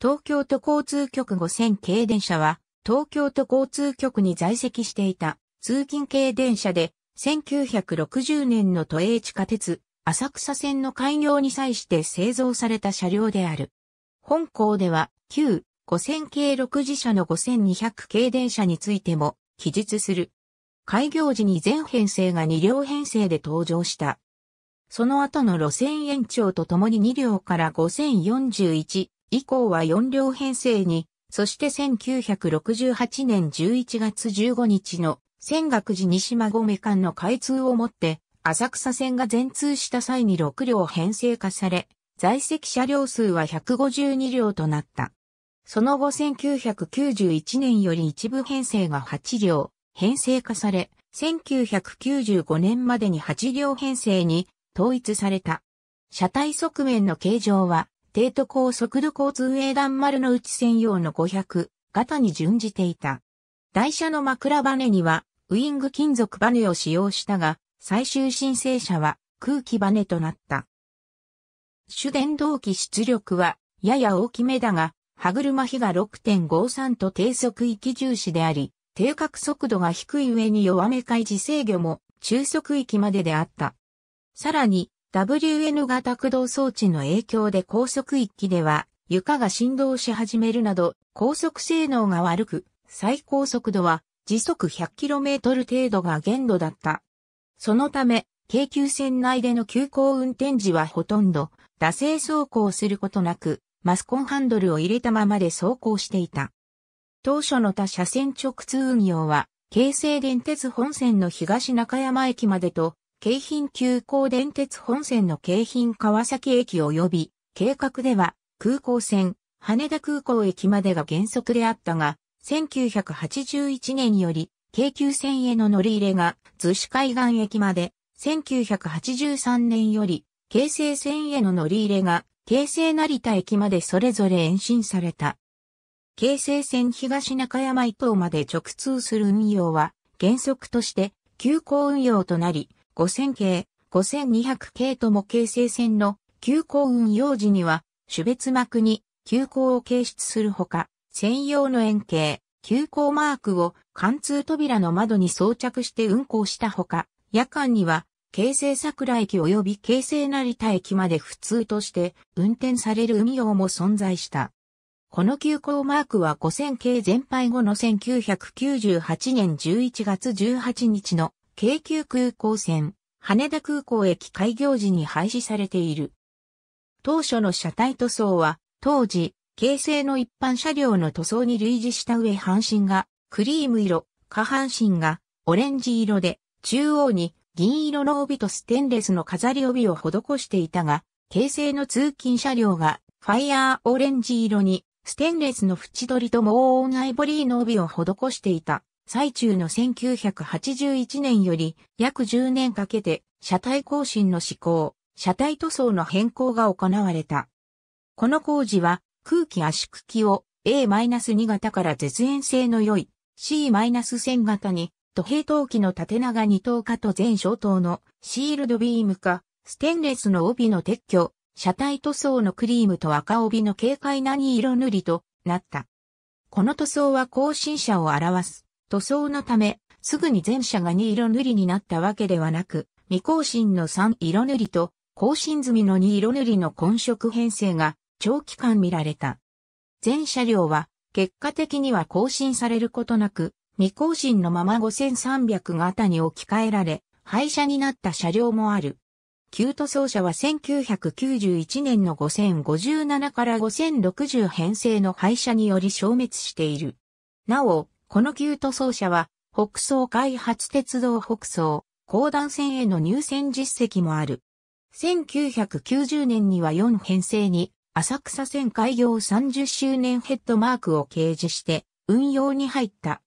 東京都交通局5000系電車は、東京都交通局に在籍していた通勤系電車で、1960年の都営地下鉄、浅草線の開業に際して製造された車両である。本校では、旧5000系6次車の5200系電車についても記述する。開業時に全編成が2両編成で登場した。その後の路線延長とともに2両から5041以降は4両編成に、そして1968年11月15日の仙岳寺西馬込間の開通をもって、浅草線が全通した際に6両編成化され、在籍車両数は152両となった。その後1991年より一部編成が8両、編成化され、1995年までに8両編成に統一された。車体側面の形状は帝都高速度交通営団丸の内専用の500型に準じていた。台車の枕バネにはウィング金属バネを使用したが、最終申請者は空気バネとなった。主電動機出力はやや大きめだが、歯車比が6.53と低速域重視であり、定格速度が低い上に弱め開示制御も中速域までであった。さらに、WN 型駆動装置の影響で高速域では床が振動し始めるなど高速性能が悪く最高速度は時速 100km 程度が限度だった。そのため、京急線内での急行運転時はほとんど惰性走行することなくマスコンハンドルを入れたままで走行していた。当初の他車線直通運用は京成電鉄本線の東中山駅までと京浜急行電鉄本線の京浜川崎駅及び、計画では空港線、羽田空港駅までが原則であったが、1981年より、京急線への乗り入れが、逗子海岸駅まで、1983年より、京成線への乗り入れが、京成成田駅までそれぞれ延伸された。京成線東中山伊東まで直通する運用は、原則として、急行運用となり、5000系、5200系とも形成線の急行運用時には、種別膜に急行を形出するほか、専用の円形、急行マークを貫通扉の窓に装着して運行したほか、夜間には、京成桜駅及び京成成田駅まで普通として運転される運用も存在した。この急行マークは5000系全廃後の1998年11月18日の京急空港線、羽田空港駅開業時に廃止されている。当初の車体塗装は、当時、京成の一般車両の塗装に類似した上半身がクリーム色、下半身がオレンジ色で、中央に銀色の帯とステンレスの飾り帯を施していたが、京成の通勤車両がファイヤーオレンジ色にステンレスの縁取りとモーンアイボリーの帯を施していた最中の1981年より約10年かけて車体更新の施行、車体塗装の変更が行われた。この工事は空気圧縮機を A-2 型から絶縁性の良い C-1000 型に土平等機の縦長2等化と全小等のシールドビーム化、ステンレスの帯の撤去、車体塗装のクリームと赤帯の軽快なに色塗りとなった。この塗装は更新車を表す塗装のため、すぐに前者が2色塗りになったわけではなく、未更新の3色塗りと、更新済みの2色塗りの混色編成が長期間見られた。全車両は結果的には更新されることなく、未更新のまま5300型に置き換えられ、廃車になった車両もある。旧塗装車は1991年の5057から5060編成の廃車により消滅している。なお、この旧塗装車は、北総開発鉄道北総、高段線への入線実績もある。1990年には4編成に、浅草線開業30周年ヘッドマークを掲示して、運用に入った。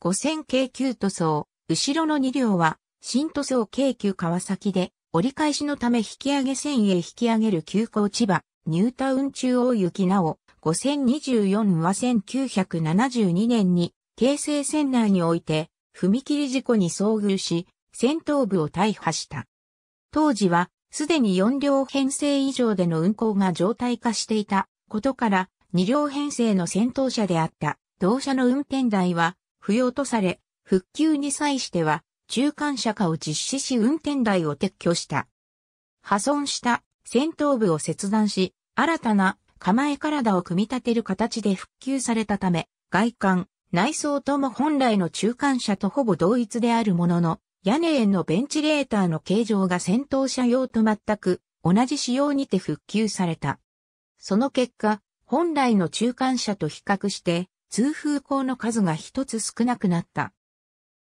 5000京急塗装、後ろの2両は、新塗装京急川崎で、折り返しのため引き上げ線へ引き上げる急行千葉、ニュータウン中央行きなお、5024は1972年に京成線内において、踏切事故に遭遇し、戦闘部を大破した。当時は、すでに4両編成以上での運行が常態化していたことから、2両編成の戦闘車であった同車の運転台は不要とされ、復旧に際しては中間車化を実施し運転台を撤去した。破損した戦闘部を切断し、新たな構え体を組み立てる形で復旧されたため、外観、内装とも本来の中間車とほぼ同一であるものの、屋根へのベンチレーターの形状が先頭車用と全く同じ仕様にて復旧された。その結果、本来の中間車と比較して通風口の数が一つ少なくなった。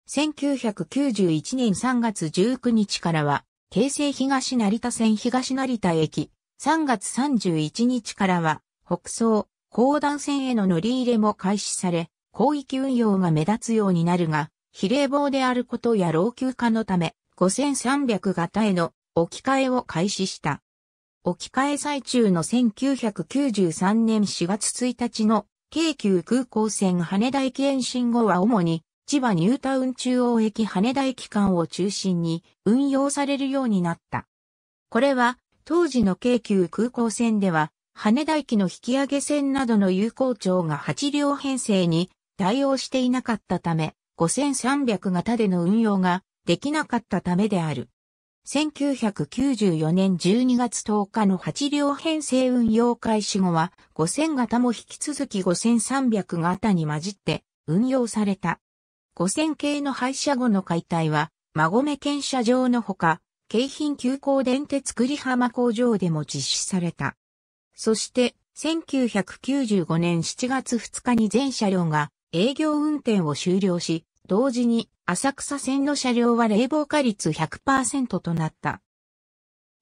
1991年3月19日からは、京成東成田線東成田駅、3月31日からは、北総、高段線への乗り入れも開始され、広域運用が目立つようになるが、比例棒であることや老朽化のため、5300型への置き換えを開始した。置き換え最中の1993年4月1日の京急空港線羽田駅延伸後は主に千葉ニュータウン中央駅羽田駅間を中心に運用されるようになった。これは当時の京急空港線では羽田駅の引き上げ線などの有効庁が8両編成に対応していなかったため、5300型での運用ができなかったためである。1994年12月10日の8両編成運用開始後は5000型も引き続き5300型に混じって運用された。5000系の廃車後の解体は、馬込検車場のほか、京浜急行電鉄栗浜工場でも実施された。そして、1995年7月2日に全車両が営業運転を終了し、同時に浅草線の車両は冷房化率100%となった。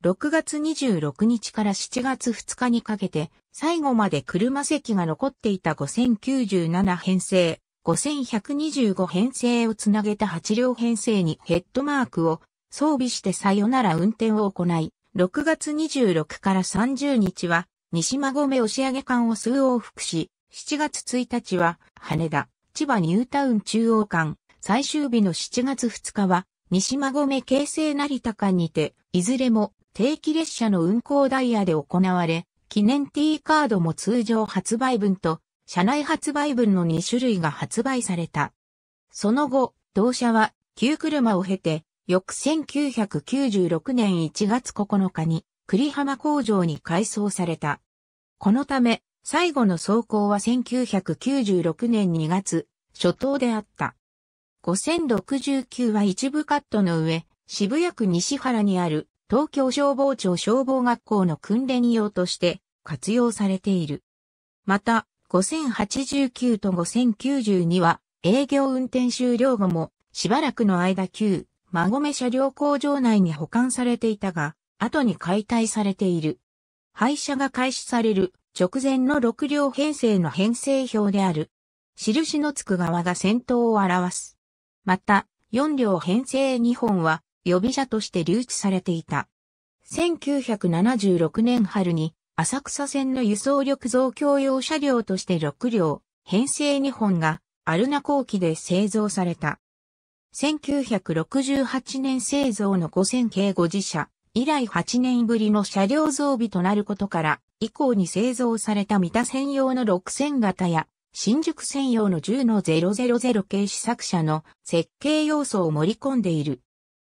6月26日から7月2日にかけて、最後まで車席が残っていた5097編成、5125編成をつなげた8両編成にヘッドマークを装備してさよなら運転を行い、6月26から30日は西馬込押上間を数往復し、7月1日は羽田、千葉ニュータウン中央間、最終日の7月2日は西馬込京成成田間にて、いずれも定期列車の運行ダイヤで行われ、記念 T カードも通常発売分と、車内発売分の2種類が発売された。その後、同社は旧車を経て、翌1996年1月9日に栗浜工場に改装された。このため、最後の走行は1996年2月、初頭であった。5069は一部カットの上、渋谷区西原にある東京消防庁消防学校の訓練用として活用されている。また、5089と5092は営業運転終了後もしばらくの間旧馬込車両工場内に保管されていたが、後に解体されている。廃車が開始される直前の6両編成の編成表である。印のつく側が先頭を表す。また、4両編成2本は予備車として留置されていた。1976年春に浅草線の輸送力増強用車両として6両、編成2本がアルナ後期で製造された。1968年製造の5000系5次車以来8年ぶりの車両増備となることから以降に製造された三田専用の6000型や、新宿専用の10の000系試作車の設計要素を盛り込んでいる。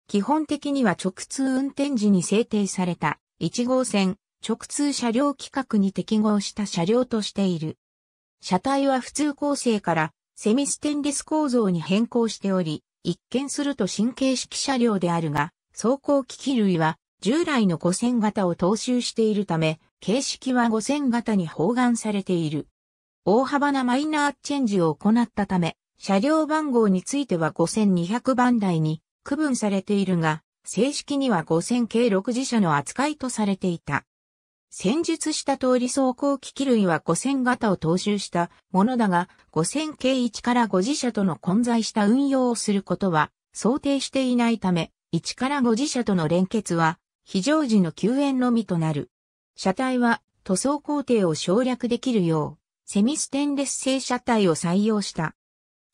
基本的には直通運転時に制定された1号線直通車両規格に適合した車両としている。車体は普通構成からセミステンレス構造に変更しており、一見すると神経式車両であるが、走行機器類は従来の5000型を踏襲しているため、形式は5000型に包含されている。大幅なマイナーチェンジを行ったため、車両番号については5200番台に区分されているが、正式には5000系6自社の扱いとされていた。戦術した通り走行機器類は5000型を踏襲したものだが、5000系1から5自社との混在した運用をすることは想定していないため、1から5自社との連結は非常時の救援のみとなる。車体は塗装工程を省略できるよう、セミステンレス製車体を採用した。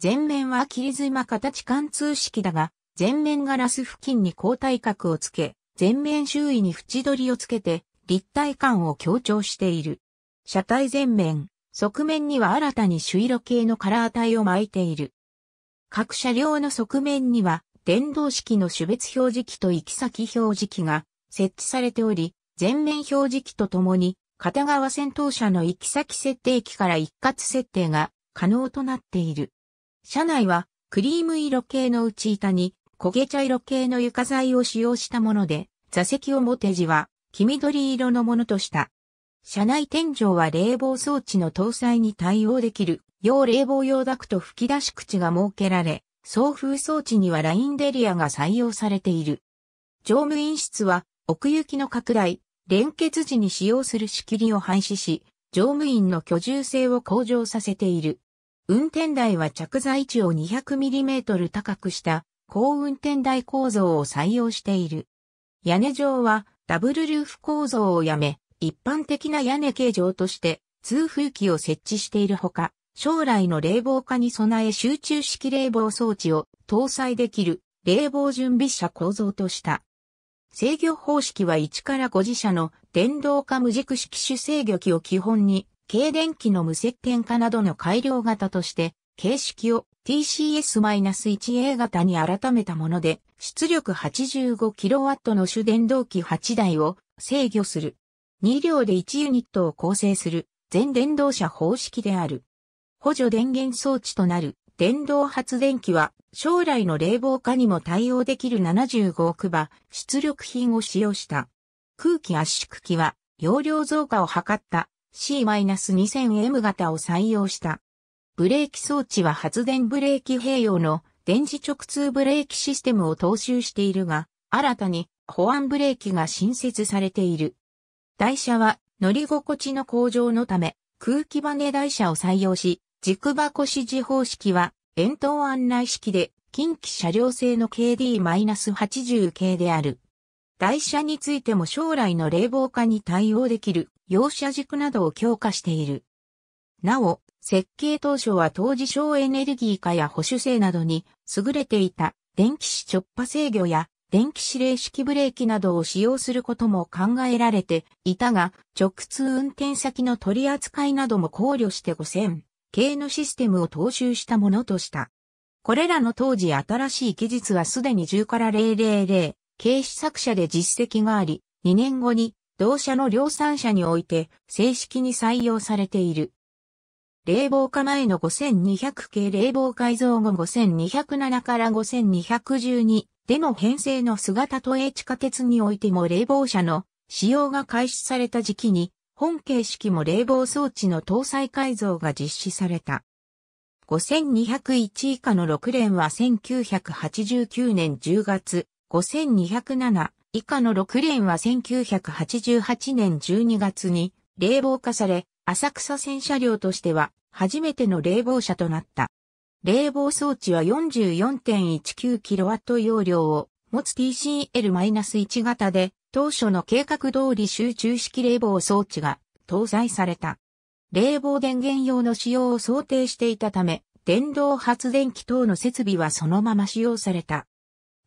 前面は切り妻形貫通式だが、前面ガラス付近に交代角をつけ、前面周囲に縁取りをつけて、立体感を強調している。車体前面、側面には新たに朱色系のカラー体を巻いている。各車両の側面には、電動式の種別表示器と行き先表示器が設置されており、全面表示器とともに、片側先頭車の行き先設定機から一括設定が可能となっている。車内はクリーム色系の内板に焦げ茶色系の床材を使用したもので、座席表地は黄緑色のものとした。車内天井は冷房装置の搭載に対応できる、要冷房用ダクト吹き出し口が設けられ、送風装置にはラインデリアが採用されている。乗務員室は奥行きの拡大、連結時に使用する仕切りを廃止し、乗務員の居住性を向上させている。運転台は着座位置を 200mm 高くした高運転台構造を採用している。屋根上はダブルルーフ構造をやめ、一般的な屋根形状として通風機を設置しているほか、将来の冷房化に備え集中式冷房装置を搭載できる冷房準備車構造とした。制御方式は1から5自社の電動化無軸式種制御機を基本に、軽電機の無接点化などの改良型として、形式を TCS-1A 型に改めたもので、出力 85kW の主電動機8台を制御する。2両で1ユニットを構成する全電動車方式である。補助電源装置となる電動発電機は将来の冷房化にも対応できる75億馬出力品を使用した。空気圧縮機は容量増加を図った C-2000M 型を採用した。ブレーキ装置は発電ブレーキ併用の電磁直通ブレーキシステムを踏襲しているが、新たに保安ブレーキが新設されている。台車は乗り心地の向上のため空気バネ台車を採用し、軸箱指示方式は円筒案内式で近畿車両製の KD-80 系である。台車についても将来の冷房化に対応できる容車軸などを強化している。なお、設計当初は当時省エネルギー化や保守性などに優れていた電気子直波制御や電気指令式ブレーキなどを使用することも考えられていたが、直通運転先の取り扱いなども考慮して5000。系のシステムを踏襲したものとした。これらの当時新しい技術はすでに10から000系試作者で実績があり、2年後に同社の量産車において正式に採用されている。冷房化前の5200系冷房改造後5207から5212での編成の姿と H 地下鉄においても冷房車の使用が開始された時期に本形式も冷房装置の搭載改造が実施された。5201以下の6連は1989年10月、5207以下の6連は1988年12月に冷房化され、浅草線車両としては初めての冷房車となった。冷房装置は 44.19kW 容量を持つ TCL-1 型で当初の計画通り集中式冷房装置が搭載された。冷房電源用の使用を想定していたため、電動発電機等の設備はそのまま使用された。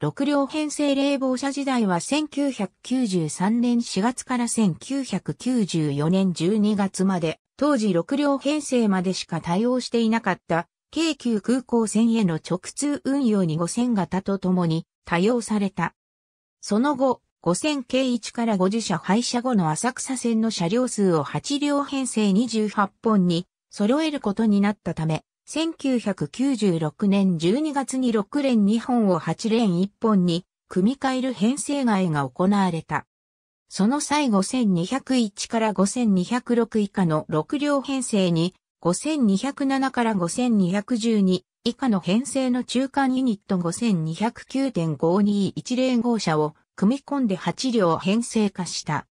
6両編成冷房車時代は1993年4月から1994年12月まで、当時6両編成までしか対応していなかった、京急空港線への直通運用に5000型とともに多用された。その後、5000系1から50社廃車後の浅草線の車両数を8両編成28本に揃えることになったため、1996年12月に6連2本を8連1本に組み替える編成外が行われた。その際5201から5206以下の6両編成に、5207から5212以下の編成の中間ユニット5 2 0 9 5 2 1 0号車を組み込んで8両編成化した。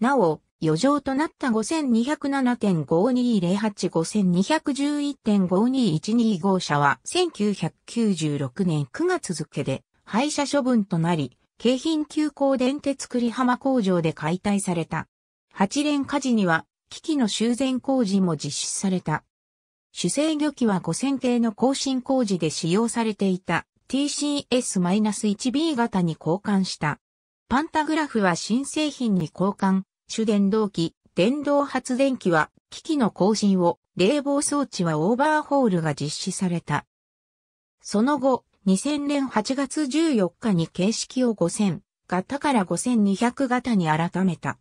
なお、余剰となった5207.52085211.5212号車は1996年9月付で廃車処分となり、京浜急行電鉄栗浜工場で解体された。8連火事には、機器の修繕工事も実施された。主制御機は5000系の更新工事で使用されていた TCS-1B 型に交換した。パンタグラフは新製品に交換、主電動機、電動発電機は機器の更新を、冷房装置はオーバーホールが実施された。その後、2000年8月14日に形式を5000型から5200型に改めた。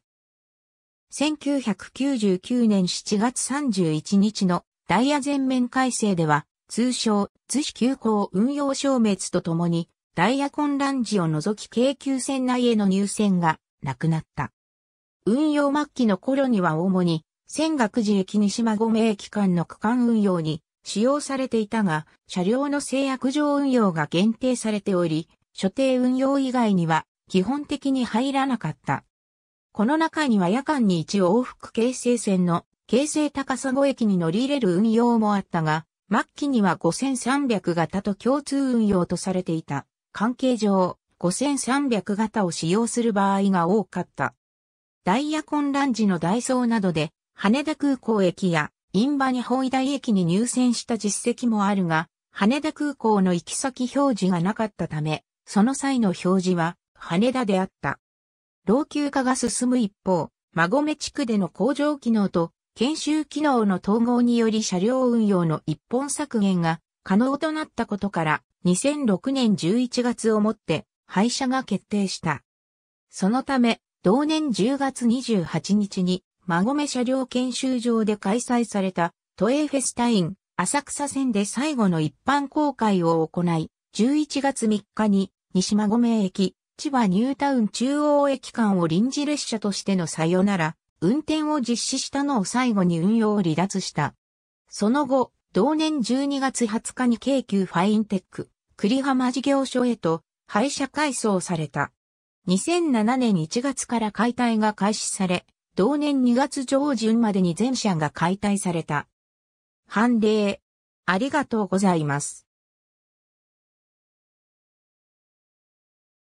1999年7月31日のダイヤ全面改正では通称、津市急行運用消滅とともに、ダイヤ混乱時を除き京急線内への入線がなくなった。運用末期の頃には主に、仙岳寺駅西馬名駅間の区間運用に使用されていたが、車両の制約上運用が限定されており、所定運用以外には基本的に入らなかった。この中には夜間に一往復京成線の京成高砂駅に乗り入れる運用もあったが、末期には5300型と共通運用とされていた。関係上、5300型を使用する場合が多かった。ダイヤ混乱時のダイソーなどで、羽田空港駅や、イバニホイダイ駅に入線した実績もあるが、羽田空港の行き先表示がなかったため、その際の表示は、羽田であった。老朽化が進む一方、馬込地区での工場機能と研修機能の統合により車両運用の一本削減が可能となったことから2006年11月をもって廃車が決定した。そのため、同年10月28日に馬込車両研修場で開催された都営フェスタイン浅草線で最後の一般公開を行い、11月3日に西馬込駅、千葉ニュータウン中央駅間を臨時列車としてのさよなら運転を実施したのを最後に運用を離脱した。その後、同年12月20日に京急ファインテック、栗浜事業所へと廃車改装された。2007年1月から解体が開始され、同年2月上旬までに全車が解体された。判例。ありがとうございます。